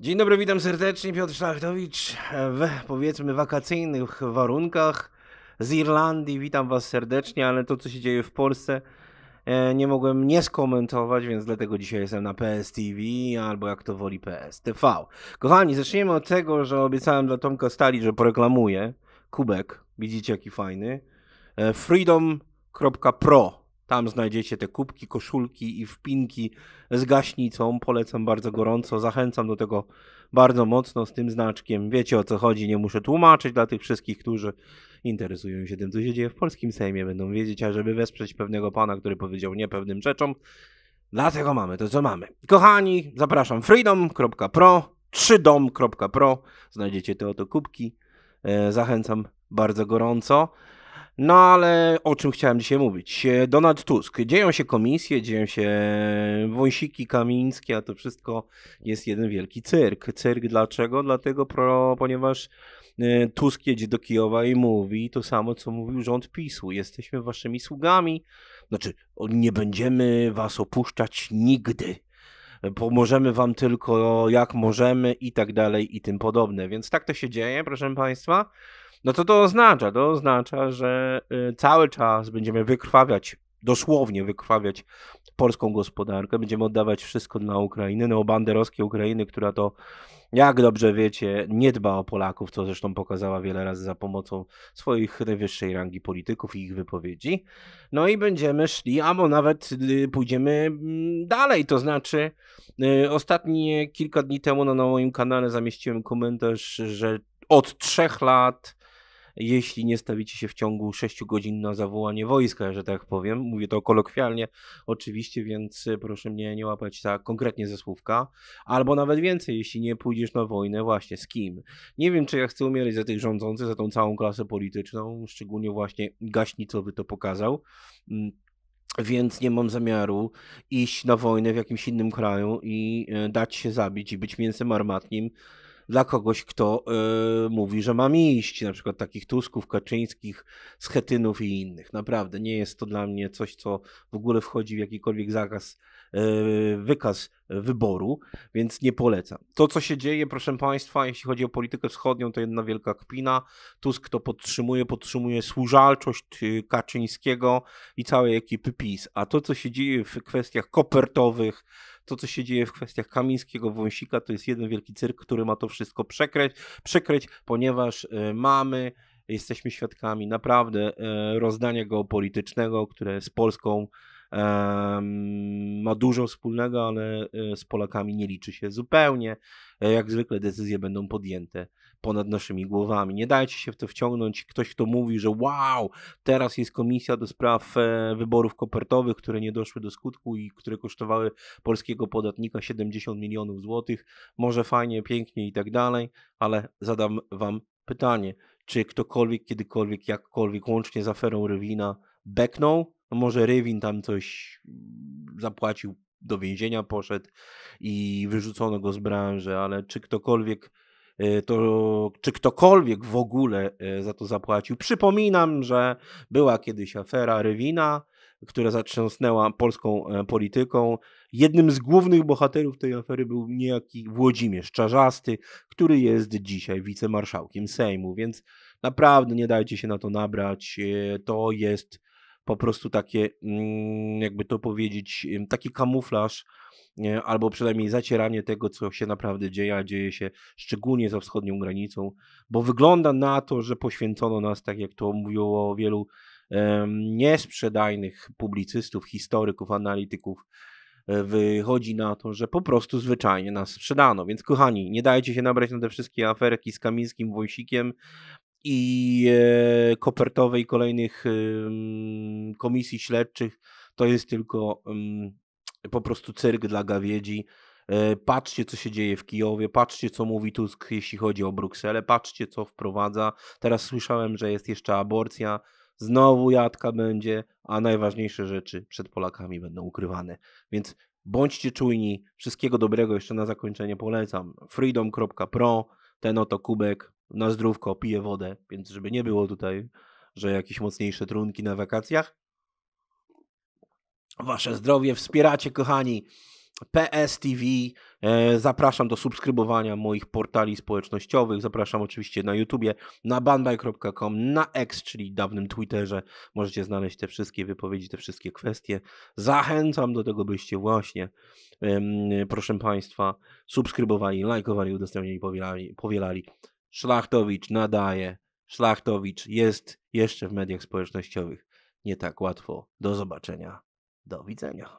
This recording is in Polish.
Dzień dobry, witam serdecznie. Piotr Szlachtowicz w powiedzmy wakacyjnych warunkach z Irlandii. Witam Was serdecznie, ale to co się dzieje w Polsce e, nie mogłem nie skomentować, więc dlatego dzisiaj jestem na PSTV albo jak to woli PSTV. Kochani, zaczniemy od tego, że obiecałem dla Tomka Stali, że poreklamuję kubek. Widzicie jaki fajny. E, freedom.pro tam znajdziecie te kubki, koszulki i wpinki z gaśnicą. Polecam bardzo gorąco. Zachęcam do tego bardzo mocno z tym znaczkiem. Wiecie o co chodzi, nie muszę tłumaczyć dla tych wszystkich, którzy interesują się tym, co się dzieje w polskim Sejmie. Będą wiedzieć, a żeby wesprzeć pewnego pana, który powiedział nie pewnym rzeczom. Dlatego mamy to, co mamy. Kochani, zapraszam freedom.pro, 3dom.pro. Znajdziecie te oto kubki. E, zachęcam bardzo gorąco. No ale o czym chciałem dzisiaj mówić? E, Donald Tusk. Dzieją się komisje, dzieją się wąsiki kamińskie, a to wszystko jest jeden wielki cyrk. Cyrk dlaczego? Dlatego, pro, ponieważ e, Tusk jedzie do Kijowa i mówi to samo, co mówił rząd PiSu. Jesteśmy waszymi sługami. Znaczy, nie będziemy was opuszczać nigdy pomożemy wam tylko jak możemy i tak dalej i tym podobne. Więc tak to się dzieje, proszę państwa. No co to oznacza? To oznacza, że y, cały czas będziemy wykrwawiać, dosłownie wykrwawiać polską gospodarkę, będziemy oddawać wszystko dla Ukrainy, banderowskiej Ukrainy, która to, jak dobrze wiecie, nie dba o Polaków, co zresztą pokazała wiele razy za pomocą swoich najwyższej rangi polityków i ich wypowiedzi. No i będziemy szli, albo nawet y, pójdziemy mm, dalej, to znaczy y, ostatnie kilka dni temu na moim kanale zamieściłem komentarz, że od trzech lat jeśli nie stawicie się w ciągu 6 godzin na zawołanie wojska, że tak powiem. Mówię to kolokwialnie oczywiście, więc y, proszę mnie nie łapać tak konkretnie ze słówka. Albo nawet więcej, jeśli nie pójdziesz na wojnę właśnie z kim. Nie wiem, czy ja chcę umierać za tych rządzących, za tą całą klasę polityczną, szczególnie właśnie gaśnicowy to pokazał. Mm, więc nie mam zamiaru iść na wojnę w jakimś innym kraju i y, dać się zabić i być mięsem armatnim dla kogoś, kto y, mówi, że ma iść, na przykład takich Tusków, Kaczyńskich, Schetynów i innych. Naprawdę, nie jest to dla mnie coś, co w ogóle wchodzi w jakikolwiek zakaz, y, wykaz wyboru, więc nie polecam. To, co się dzieje, proszę Państwa, jeśli chodzi o politykę wschodnią, to jedna wielka kpina. Tusk to podtrzymuje, podtrzymuje służalczość y, Kaczyńskiego i całej ekipy PiS. A to, co się dzieje w kwestiach kopertowych, to, co się dzieje w kwestiach Kamińskiego, Wąsika, to jest jeden wielki cyrk, który ma to wszystko przekryć, przykryć, ponieważ e, mamy, jesteśmy świadkami naprawdę e, rozdania geopolitycznego, które z Polską ma dużo wspólnego, ale e, z Polakami nie liczy się zupełnie. E, jak zwykle decyzje będą podjęte ponad naszymi głowami. Nie dajcie się w to wciągnąć. Ktoś, kto mówi, że wow, teraz jest komisja do spraw e, wyborów kopertowych, które nie doszły do skutku i które kosztowały polskiego podatnika 70 milionów złotych. Może fajnie, pięknie i tak dalej, ale zadam wam pytanie, czy ktokolwiek, kiedykolwiek, jakkolwiek, łącznie z aferą Rywina, beknął no może Rywin tam coś zapłacił, do więzienia poszedł i wyrzucono go z branży, ale czy ktokolwiek e, to, czy ktokolwiek w ogóle e, za to zapłacił? Przypominam, że była kiedyś afera Rywina, która zatrząsnęła polską e, polityką. Jednym z głównych bohaterów tej afery był niejaki Włodzimierz Czarzasty, który jest dzisiaj wicemarszałkiem Sejmu, więc naprawdę nie dajcie się na to nabrać. To jest po prostu takie, mm, jakby to powiedzieć, taki kamuflaż albo przynajmniej zacieranie tego, co się naprawdę dzieje, a dzieje się szczególnie za wschodnią granicą, bo wygląda na to, że poświęcono nas, tak jak to mówiło wielu niesprzedajnych publicystów, historyków, analityków, e, wychodzi na to, że po prostu zwyczajnie nas sprzedano. Więc kochani, nie dajcie się nabrać na te wszystkie aferki z Kamińskim, Wąsikiem i e, Kopertowej kolejnych komisji śledczych to jest tylko mm, po prostu cyrk dla gawiedzi. E, patrzcie, co się dzieje w Kijowie, patrzcie, co mówi Tusk, jeśli chodzi o Brukselę, patrzcie, co wprowadza. Teraz słyszałem, że jest jeszcze aborcja, znowu jadka będzie, a najważniejsze rzeczy przed Polakami będą ukrywane. Więc bądźcie czujni, wszystkiego dobrego jeszcze na zakończenie polecam. freedom.pro, ten oto kubek, na zdrówko piję wodę, więc żeby nie było tutaj, że jakieś mocniejsze trunki na wakacjach. Wasze zdrowie wspieracie, kochani. PSTV. E, zapraszam do subskrybowania moich portali społecznościowych. Zapraszam oczywiście na YouTubie, na bandai.com, na X, czyli dawnym Twitterze. Możecie znaleźć te wszystkie wypowiedzi, te wszystkie kwestie. Zachęcam do tego, byście właśnie, proszę Państwa, subskrybowali, lajkowali, udostępniali, powielali. powielali. Szlachtowicz nadaje. Szlachtowicz jest jeszcze w mediach społecznościowych. Nie tak łatwo. Do zobaczenia. Do widzenia.